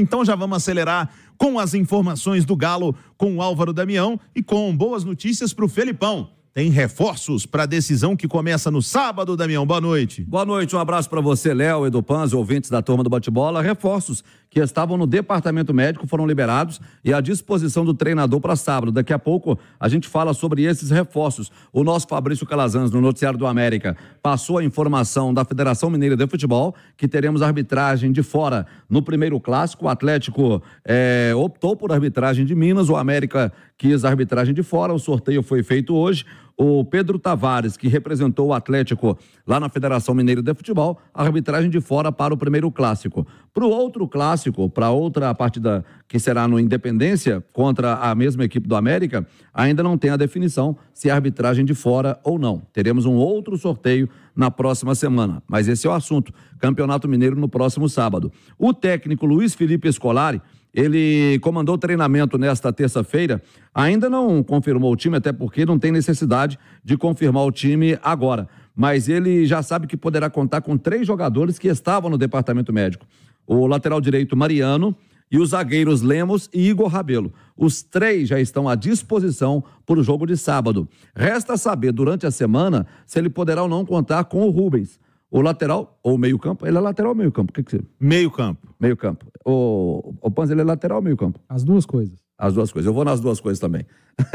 Então já vamos acelerar com as informações do Galo, com o Álvaro Damião e com boas notícias para o Felipão tem reforços para a decisão que começa no sábado, Damião. Boa noite. Boa noite, um abraço para você, Léo, Edu Panzi, ouvintes da turma do bate-bola. Reforços que estavam no departamento médico foram liberados e à disposição do treinador para sábado. Daqui a pouco a gente fala sobre esses reforços. O nosso Fabrício Calazans, no Noticiário do América, passou a informação da Federação Mineira de Futebol que teremos arbitragem de fora no primeiro clássico. O Atlético é, optou por arbitragem de Minas, o América quis arbitragem de fora. O sorteio foi feito hoje o Pedro Tavares, que representou o Atlético lá na Federação Mineira de Futebol, arbitragem de fora para o primeiro clássico. Para o outro clássico, para outra partida que será no Independência, contra a mesma equipe do América, ainda não tem a definição se é arbitragem de fora ou não. Teremos um outro sorteio na próxima semana. Mas esse é o assunto. Campeonato Mineiro no próximo sábado. O técnico Luiz Felipe Scolari ele comandou o treinamento nesta terça-feira. Ainda não confirmou o time, até porque não tem necessidade de confirmar o time agora. Mas ele já sabe que poderá contar com três jogadores que estavam no departamento médico: o lateral direito Mariano e os zagueiros Lemos e Igor Rabelo. Os três já estão à disposição para o jogo de sábado. Resta saber durante a semana se ele poderá ou não contar com o Rubens o lateral, ou meio campo, ele é lateral ou meio campo? O que, que você... Meio campo. Meio campo. O, o Panzer ele é lateral ou meio campo? As duas coisas. As duas coisas. Eu vou nas duas coisas também.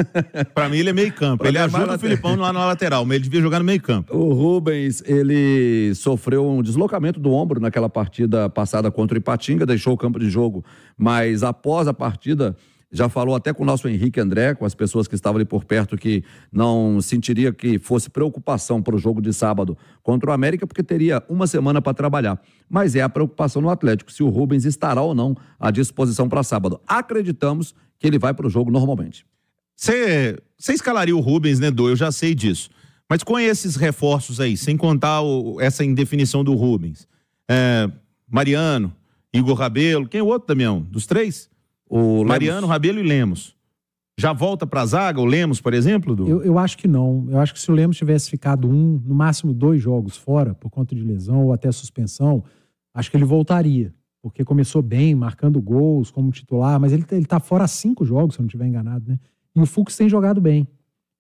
para mim, ele é meio campo. Pra ele ajuda é, é o Filipão lá na lateral, mas ele devia jogar no meio campo. O Rubens, ele sofreu um deslocamento do ombro naquela partida passada contra o Ipatinga, deixou o campo de jogo, mas após a partida, já falou até com o nosso Henrique André, com as pessoas que estavam ali por perto, que não sentiria que fosse preocupação para o jogo de sábado contra o América, porque teria uma semana para trabalhar. Mas é a preocupação no Atlético, se o Rubens estará ou não à disposição para sábado. Acreditamos que ele vai para o jogo normalmente. Você escalaria o Rubens, né, Dô? Eu já sei disso. Mas com esses reforços aí, sem contar o, essa indefinição do Rubens, é, Mariano, Igor Rabelo, quem é o outro, Damião? Dos três? O Lemos. Mariano, Rabelo e Lemos. Já volta para a zaga o Lemos, por exemplo? Do... Eu, eu, acho que não. Eu acho que se o Lemos tivesse ficado um, no máximo dois jogos fora, por conta de lesão ou até suspensão, acho que ele voltaria. Porque começou bem, marcando gols como titular, mas ele, está tá fora cinco jogos, se eu não estiver enganado, né? E o Fux tem jogado bem.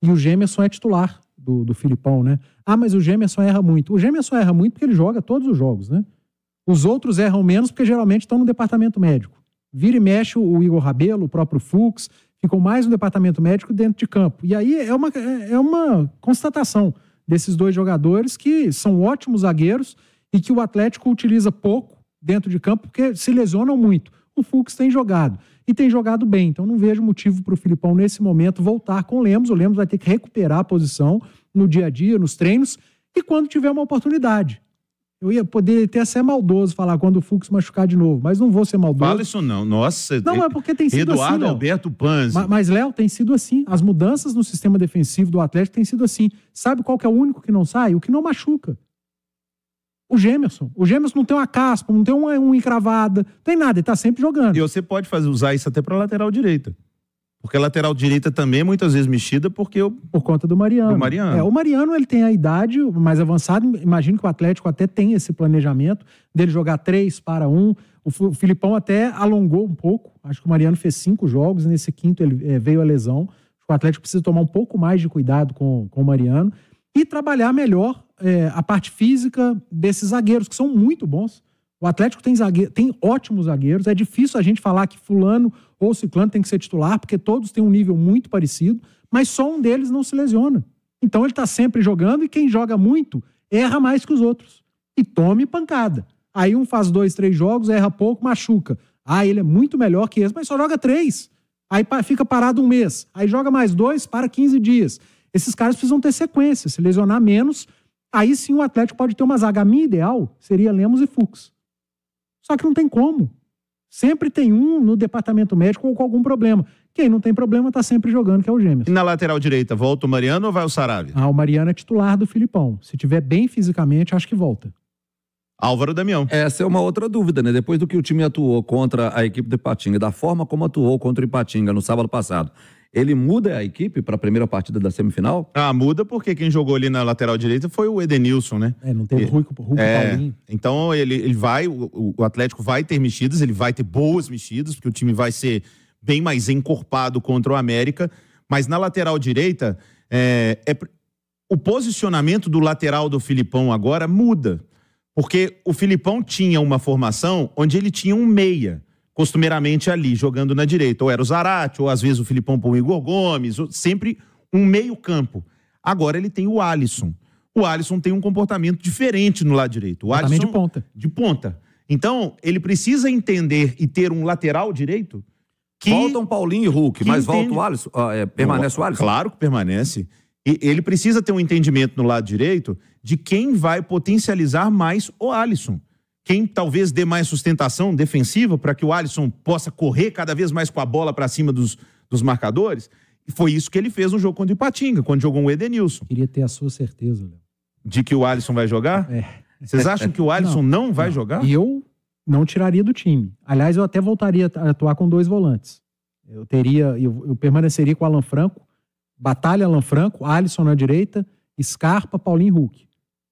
E o Gemerson é titular do, do Filipão, né? Ah, mas o Gemerson erra muito. O Gemerson erra muito porque ele joga todos os jogos, né? Os outros erram menos porque geralmente estão no departamento médico. Vira e mexe o Igor Rabelo, o próprio Fux, ficou mais no departamento médico dentro de campo. E aí é uma, é, é uma constatação desses dois jogadores que são ótimos zagueiros e que o Atlético utiliza pouco dentro de campo porque se lesionam muito. O Fux tem jogado e tem jogado bem, então não vejo motivo para o Filipão nesse momento voltar com o Lemos. O Lemos vai ter que recuperar a posição no dia a dia, nos treinos e quando tiver uma oportunidade. Eu ia poder até ser maldoso falar quando o Fux machucar de novo, mas não vou ser maldoso. Fala isso não. Nossa, não, é porque tem sido assim, Eduardo assim, Alberto Panzi. Mas, mas, Léo, tem sido assim. As mudanças no sistema defensivo do Atlético têm sido assim. Sabe qual que é o único que não sai? O que não machuca. O Gemerson. O Gemerson não tem uma caspa, não tem uma, uma encravada, não tem nada, ele tá sempre jogando. E você pode fazer, usar isso até pra lateral direita. Porque a lateral direita também é muitas vezes mexida porque eu... por conta do Mariano. Do Mariano. É, o Mariano ele tem a idade mais avançada, imagino que o Atlético até tem esse planejamento dele jogar três para um. O Filipão até alongou um pouco. Acho que o Mariano fez cinco jogos, nesse quinto ele é, veio a lesão. O Atlético precisa tomar um pouco mais de cuidado com, com o Mariano e trabalhar melhor é, a parte física desses zagueiros, que são muito bons. O Atlético tem, zagueiro, tem ótimos zagueiros. É difícil a gente falar que fulano ou o Ciclano tem que ser titular, porque todos têm um nível muito parecido, mas só um deles não se lesiona. Então ele está sempre jogando e quem joga muito erra mais que os outros. E tome pancada. Aí um faz dois, três jogos, erra pouco, machuca. Ah, ele é muito melhor que esse, mas só joga três. Aí fica parado um mês. Aí joga mais dois, para 15 dias. Esses caras precisam ter sequência, se lesionar menos. Aí sim o Atlético pode ter uma zaga. A minha ideal seria Lemos e Fux. Só que não tem como. Sempre tem um no departamento médico ou com algum problema. Quem não tem problema está sempre jogando, que é o Gêmeos. E na lateral direita, volta o Mariano ou vai o Sarave? Ah, o Mariano é titular do Filipão. Se tiver bem fisicamente, acho que volta. Álvaro Damião. Essa é uma outra dúvida, né? Depois do que o time atuou contra a equipe do Ipatinga, da forma como atuou contra o Ipatinga no sábado passado, ele muda a equipe para a primeira partida da semifinal? Ah, muda porque quem jogou ali na lateral direita foi o Edenilson, né? É, não o Rui, Rui é, Paulinho. Então ele, ele vai, o, o, Atlético vai ter mexidas, ele vai ter boas mexidas, porque o time vai ser bem mais encorpado contra o América. Mas na lateral direita, é, é o posicionamento do lateral do Filipão agora muda. Porque o Filipão tinha uma formação onde ele tinha um meia costumeiramente ali, jogando na direita. Ou era o Zarate, ou às vezes o Filipão com o Igor Gomes, sempre um meio-campo. Agora ele tem o Alisson. O Alisson tem um comportamento diferente no lado direito. O tá Alisson de ponta. De ponta. Então, ele precisa entender e ter um lateral direito que. um Paulinho e Hulk, mas entende... volta o Alisson. Ah, é, permanece o Alisson? Claro que permanece. E ele precisa ter um entendimento no lado direito de quem vai potencializar mais o Alisson quem talvez dê mais sustentação defensiva para que o Alisson possa correr cada vez mais com a bola para cima dos, dos marcadores. E foi isso que ele fez no jogo contra o Ipatinga, quando jogou o Edenilson. Queria ter a sua certeza, Léo. De que o Alisson vai jogar? É. Vocês acham que o Alisson não, não vai não. jogar? Eu não tiraria do time. Aliás, eu até voltaria a atuar com dois volantes. Eu teria, eu, eu permaneceria com Alan Franco, Batalha Alan Franco, Alisson na direita, Scarpa, Paulinho Hulk.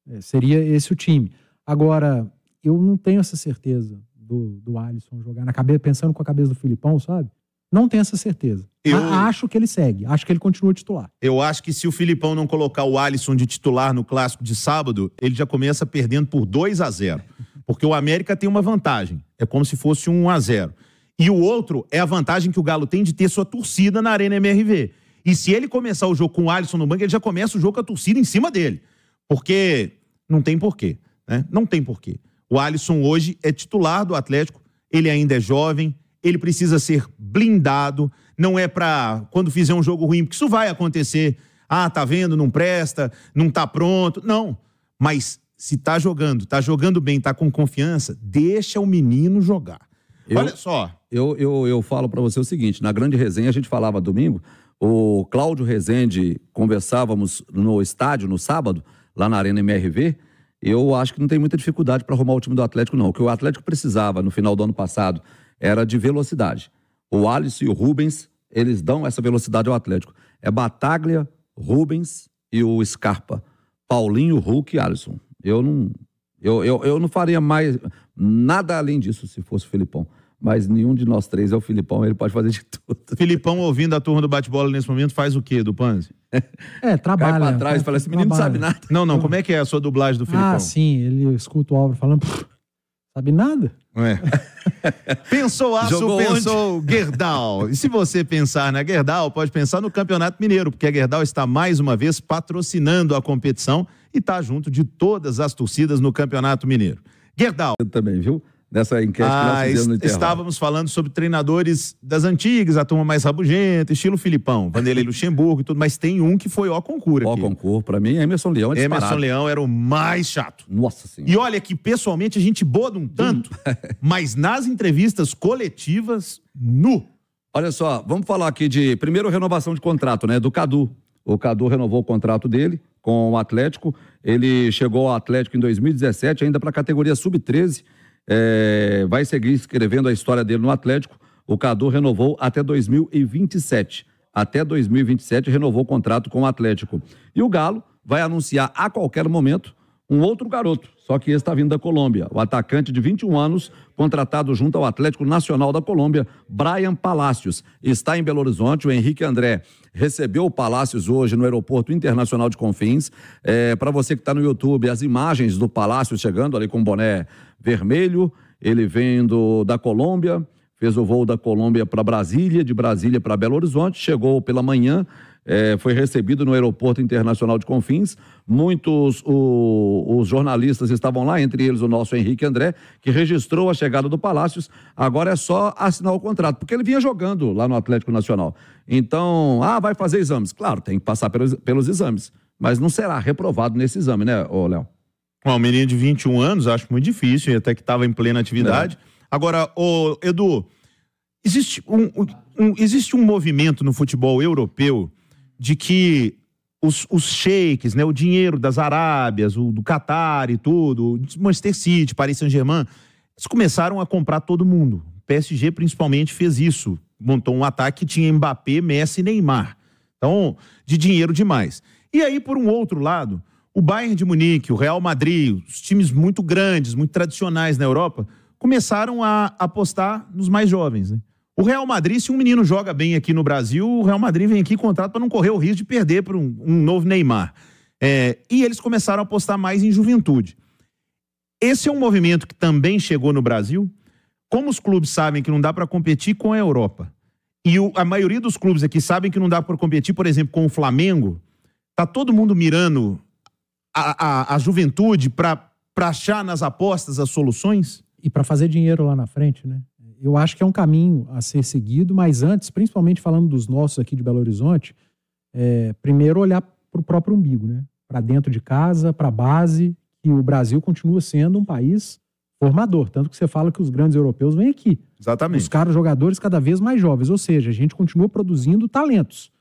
É, seria esse o time. Agora, eu não tenho essa certeza do, do Alisson jogar na cabeça, pensando com a cabeça do Filipão, sabe? Não tenho essa certeza. Eu... Acho que ele segue, acho que ele continua titular. Eu acho que se o Filipão não colocar o Alisson de titular no clássico de sábado, ele já começa perdendo por 2 a 0 Porque o América tem uma vantagem. É como se fosse um 1 a 0 E o outro é a vantagem que o Galo tem de ter sua torcida na Arena MRV. E se ele começar o jogo com o Alisson no banco, ele já começa o jogo com a torcida em cima dele. Porque não tem porquê, né? Não tem porquê. O Alisson hoje é titular do Atlético, ele ainda é jovem, ele precisa ser blindado, não é para quando fizer um jogo ruim, porque isso vai acontecer. Ah, tá vendo, não presta, não tá pronto. Não. Mas se tá jogando, tá jogando bem, tá com confiança, deixa o menino jogar. Eu, Olha só. Eu, eu, eu falo para você o seguinte: na grande resenha a gente falava domingo, o Cláudio Rezende conversávamos no estádio no sábado, lá na Arena MRV eu acho que não tem muita dificuldade para arrumar o time do Atlético, não. O que o Atlético precisava no final do ano passado era de velocidade. O Alisson e o Rubens, eles dão essa velocidade ao Atlético. É Bataglia, Rubens e o Scarpa. Paulinho, Hulk e Alisson. Eu não, eu, eu, eu não faria mais nada além disso se fosse o Felipão mas nenhum de nós três é o Filipão, ele pode fazer de tudo. Filipão, ouvindo a turma do bate-bola nesse momento, faz o quê do Panzi? É, trabalha. Cai pra trás e né? fala, esse assim, menino não sabe nada. Não, não, como é que é a sua dublagem do Filipão? Ah, sim, ele escuta o Álvaro falando, sabe nada. É. pensou aço, Jogou pensou onde? Gerdau. E se você pensar na né, Gerdau, pode pensar no Campeonato Mineiro, porque a Gerdau está mais uma vez patrocinando a competição e está junto de todas as torcidas no Campeonato Mineiro. Gerdau. Eu também, viu? nessa enquete ah, que nós ah, fizemos no Estávamos falando sobre treinadores das antigas, a turma mais rabugenta, estilo Filipão, Vanderlei Luxemburgo e tudo, mas tem um que foi ó concurso. Ó concurso, pra mim, Emerson Leão é disparado. Emerson Leão era o mais chato. Nossa Senhora. E olha que, pessoalmente, a gente boda um tanto, mas nas entrevistas coletivas, nu. Olha só, vamos falar aqui de, primeiro, renovação de contrato, né, do Cadu. O Cadu renovou o contrato dele com o Atlético. Ele chegou ao Atlético em 2017, ainda para a categoria sub-13, é, vai seguir escrevendo a história dele no Atlético. O Cadu renovou até 2027. Até 2027 renovou o contrato com o Atlético. E o Galo vai anunciar a qualquer momento um outro garoto, só que esse está vindo da Colômbia. O atacante de 21 anos, contratado junto ao Atlético Nacional da Colômbia, Brian Palácios, está em Belo Horizonte. O Henrique André recebeu o Palácios hoje no Aeroporto Internacional de Confins. É, Para você que está no YouTube, as imagens do Palacios chegando ali com o boné vermelho. Ele vem da Colômbia, fez o voo da Colômbia para Brasília, de Brasília para Belo Horizonte, chegou pela manhã, é, foi recebido no Aeroporto Internacional de Confins. Muitos o, os jornalistas estavam lá, entre eles o nosso Henrique André, que registrou a chegada do Palácios. Agora é só assinar o contrato, porque ele vinha jogando lá no Atlético Nacional. Então, ah, vai fazer exames. Claro, tem que passar pelos, pelos exames, mas não será reprovado nesse exame, né, Léo? Uma menina de 21 anos, acho muito difícil, até que estava em plena atividade. É. Agora, ô, Edu, existe um, um, existe um movimento no futebol europeu de que os, os shakes né, o dinheiro das Arábias, o, do Catar e tudo, Manchester City, Paris Saint-Germain, eles começaram a comprar todo mundo. O PSG principalmente fez isso, montou um ataque que tinha Mbappé, Messi e Neymar. Então, de dinheiro demais. E aí, por um outro lado, o Bayern de Munique, o Real Madrid, os times muito grandes, muito tradicionais na Europa, começaram a apostar nos mais jovens. Né? O Real Madrid, se um menino joga bem aqui no Brasil, o Real Madrid vem aqui e contrata para não correr o risco de perder para um, um, novo Neymar. É, e eles começaram a apostar mais em juventude. Esse é um movimento que também chegou no Brasil. Como os clubes sabem que não dá para competir com a Europa, e o, a maioria dos clubes aqui sabem que não dá para competir, por exemplo, com o Flamengo, tá todo mundo mirando a, a, a juventude para achar nas apostas as soluções? E para fazer dinheiro lá na frente, né? Eu acho que é um caminho a ser seguido, mas antes, principalmente falando dos nossos aqui de Belo Horizonte, é, primeiro olhar para o próprio umbigo, né? Para dentro de casa, para a base, e o Brasil continua sendo um país formador. Tanto que você fala que os grandes europeus vêm aqui. Exatamente. Os caras jogadores cada vez mais jovens. Ou seja, a gente continua produzindo talentos.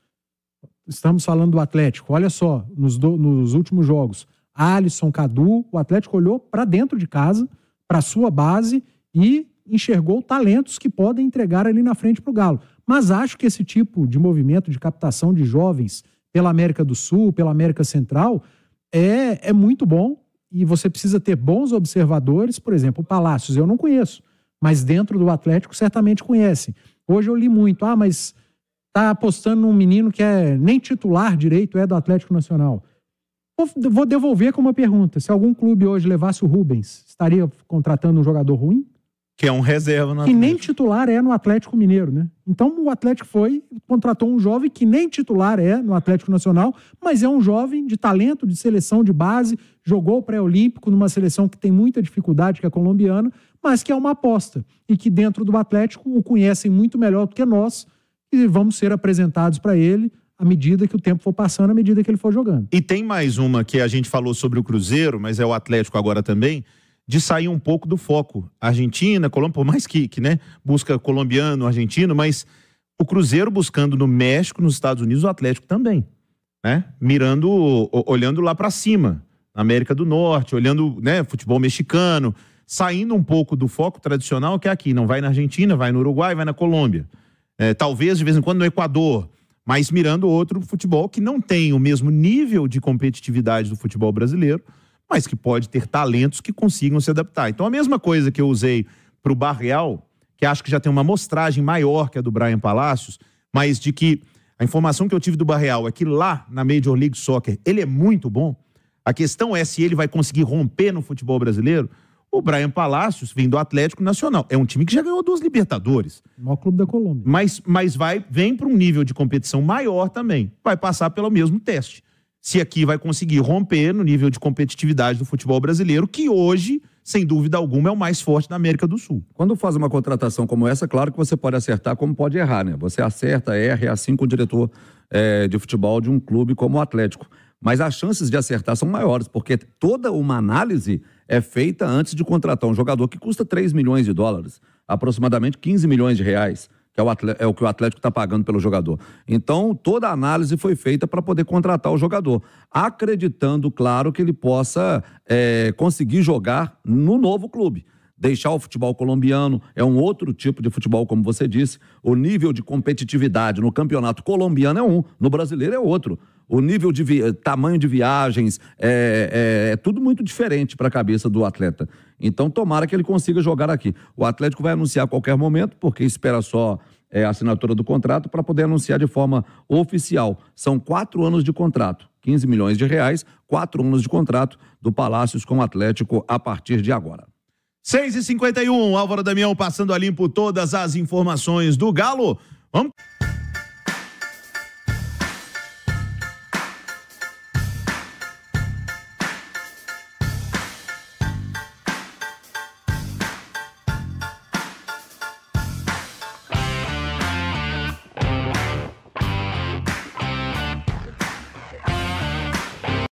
Estamos falando do Atlético. Olha só, nos, do, nos últimos jogos, Alisson, Cadu, o Atlético olhou para dentro de casa, para sua base e enxergou talentos que podem entregar ali na frente para o Galo. Mas acho que esse tipo de movimento de captação de jovens pela América do Sul, pela América Central, é, é muito bom e você precisa ter bons observadores. Por exemplo, o Palácios eu não conheço, mas dentro do Atlético certamente conhecem. Hoje eu li muito, ah, mas tá apostando num menino que é nem titular direito é do Atlético Nacional. Vou devolver com uma pergunta. Se algum clube hoje levasse o Rubens, estaria contratando um jogador ruim? Que é um reserva. No que nem titular é no Atlético Mineiro, né? Então o Atlético foi, contratou um jovem que nem titular é no Atlético Nacional, mas é um jovem de talento, de seleção de base, jogou pré-olímpico numa seleção que tem muita dificuldade, que é colombiana, mas que é uma aposta. E que dentro do Atlético o conhecem muito melhor do que nós, e vamos ser apresentados para ele à medida que o tempo for passando, à medida que ele for jogando. E tem mais uma que a gente falou sobre o Cruzeiro, mas é o Atlético agora também, de sair um pouco do foco. Argentina, Colômbia, por mais que, que né, busca colombiano, argentino, mas o Cruzeiro buscando no México, nos Estados Unidos, o Atlético também, né? Mirando, olhando lá para cima, na América do Norte, olhando, né, futebol mexicano, saindo um pouco do foco tradicional que é aqui, não vai na Argentina, vai no Uruguai, vai na Colômbia é, talvez de vez em quando no Equador, mas mirando outro futebol que não tem o mesmo nível de competitividade do futebol brasileiro, mas que pode ter talentos que consigam se adaptar. Então, a mesma coisa que eu usei para o Barreal, que acho que já tem uma mostragem maior que a do Brian Palacios, mas de que a informação que eu tive do Barreal é que lá na Major League Soccer ele é muito bom. A questão é se ele vai conseguir romper no futebol brasileiro. O Brian Palacios vem do Atlético Nacional. É um time que já ganhou duas Libertadores. O maior clube da Colômbia. Mas, mas vai, vem para um nível de competição maior também. Vai passar pelo mesmo teste. Se aqui vai conseguir romper no nível de competitividade do futebol brasileiro, que hoje sem dúvida alguma, é o mais forte da América do Sul. Quando faz uma contratação como essa, claro que você pode acertar como pode errar, né? Você acerta, erra, é assim com o diretor é, de futebol de um clube como o Atlético mas as chances de acertar são maiores, porque toda uma análise é feita antes de contratar um jogador que custa 3 milhões de dólares, aproximadamente 15 milhões de reais, que é o, é o que o Atlético está pagando pelo jogador. Então, toda a análise foi feita para poder contratar o jogador, acreditando, claro, que ele possa é, conseguir jogar no novo clube deixar o futebol colombiano, é um outro tipo de futebol, como você disse. O nível de competitividade no campeonato colombiano é um, no brasileiro é outro o nível de vi... tamanho de viagens, é, é, é tudo muito diferente para a cabeça do atleta. Então, tomara que ele consiga jogar aqui. O Atlético vai anunciar a qualquer momento, porque espera só é, a assinatura do contrato para poder anunciar de forma oficial. São quatro anos de contrato, 15 milhões de reais, quatro anos de contrato do Palácios com o Atlético a partir de agora. 6h51, Álvaro Damião passando a limpo todas as informações do Galo. Vamos.